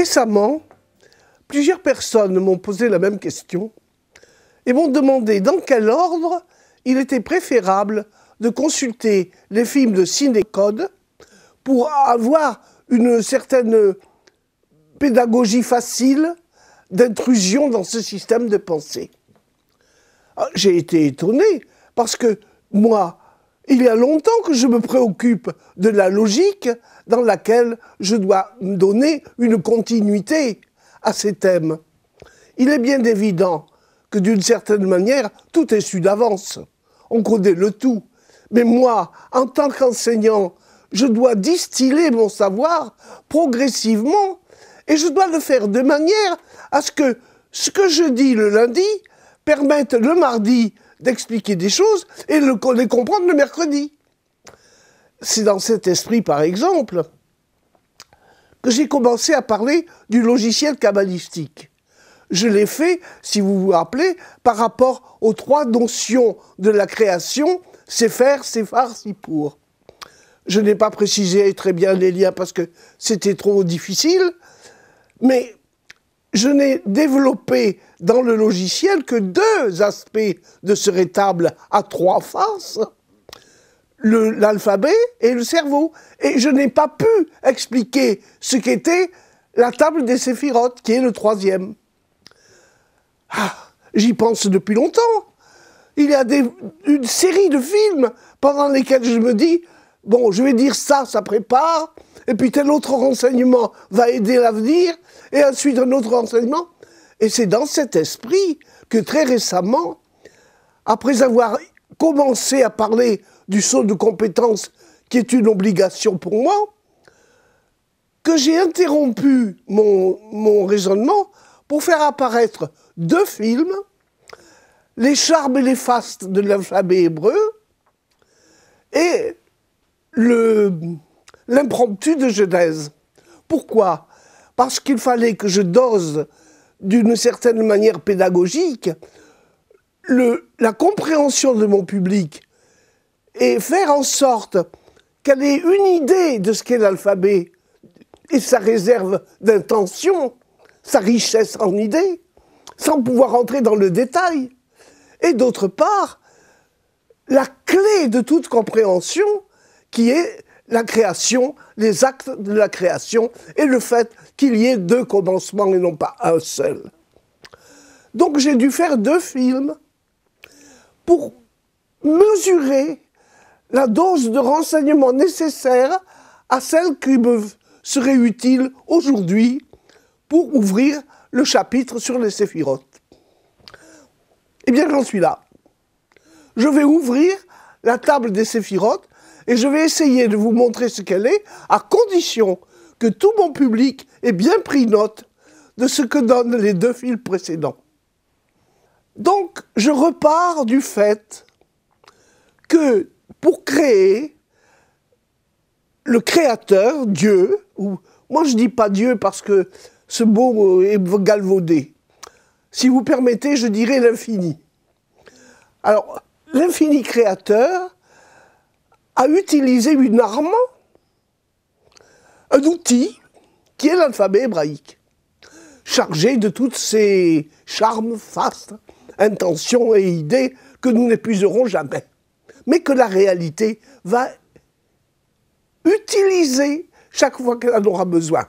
Récemment, plusieurs personnes m'ont posé la même question et m'ont demandé dans quel ordre il était préférable de consulter les films de Code pour avoir une certaine pédagogie facile d'intrusion dans ce système de pensée. Ah, j'ai été étonné parce que moi, il y a longtemps que je me préoccupe de la logique dans laquelle je dois donner une continuité à ces thèmes. Il est bien évident que d'une certaine manière, tout est su d'avance. On connaît le tout. Mais moi, en tant qu'enseignant, je dois distiller mon savoir progressivement et je dois le faire de manière à ce que ce que je dis le lundi permette le mardi d'expliquer des choses et le, les comprendre le mercredi. C'est dans cet esprit, par exemple, que j'ai commencé à parler du logiciel kabbalistique. Je l'ai fait, si vous vous rappelez, par rapport aux trois notions de la création, c'est faire, c'est faire, c'est pour. Je n'ai pas précisé très bien les liens parce que c'était trop difficile, mais je n'ai développé dans le logiciel que deux aspects de ce rétable à trois faces, l'alphabet et le cerveau. Et je n'ai pas pu expliquer ce qu'était la table des séphirotes, qui est le troisième. Ah, j'y pense depuis longtemps. Il y a une série de films pendant lesquels je me dis, Bon, je vais dire ça, ça prépare, et puis tel autre renseignement va aider l'avenir, et ensuite un autre renseignement. Et c'est dans cet esprit que très récemment, après avoir commencé à parler du saut de compétence qui est une obligation pour moi, que j'ai interrompu mon, mon raisonnement pour faire apparaître deux films, Les charmes et les fastes de l'alphabet hébreu, et l'impromptu de Genèse. Pourquoi Parce qu'il fallait que je dose d'une certaine manière pédagogique le, la compréhension de mon public et faire en sorte qu'elle ait une idée de ce qu'est l'alphabet et sa réserve d'intention, sa richesse en idées, sans pouvoir entrer dans le détail. Et d'autre part, la clé de toute compréhension, qui est la création, les actes de la création et le fait qu'il y ait deux commencements et non pas un seul. Donc j'ai dû faire deux films pour mesurer la dose de renseignements nécessaire à celle qui me serait utile aujourd'hui pour ouvrir le chapitre sur les séphirotes. Eh bien, j'en suis là. Je vais ouvrir la table des séphirotes et je vais essayer de vous montrer ce qu'elle est, à condition que tout mon public ait bien pris note de ce que donnent les deux fils précédents. Donc, je repars du fait que pour créer, le créateur, Dieu, ou moi je ne dis pas Dieu parce que ce mot est galvaudé. Si vous permettez, je dirais l'infini. Alors, l'infini créateur à utiliser une arme, un outil qui est l'alphabet hébraïque, chargé de toutes ces charmes, fastes, intentions et idées que nous n'épuiserons jamais, mais que la réalité va utiliser chaque fois qu'elle en aura besoin.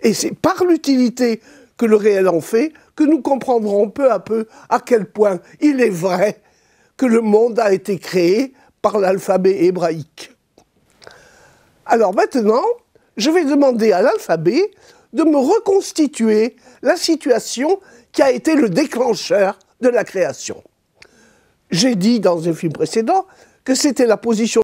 Et c'est par l'utilité que le réel en fait que nous comprendrons peu à peu à quel point il est vrai que le monde a été créé l'alphabet hébraïque. Alors maintenant, je vais demander à l'alphabet de me reconstituer la situation qui a été le déclencheur de la création. J'ai dit dans un film précédent que c'était la position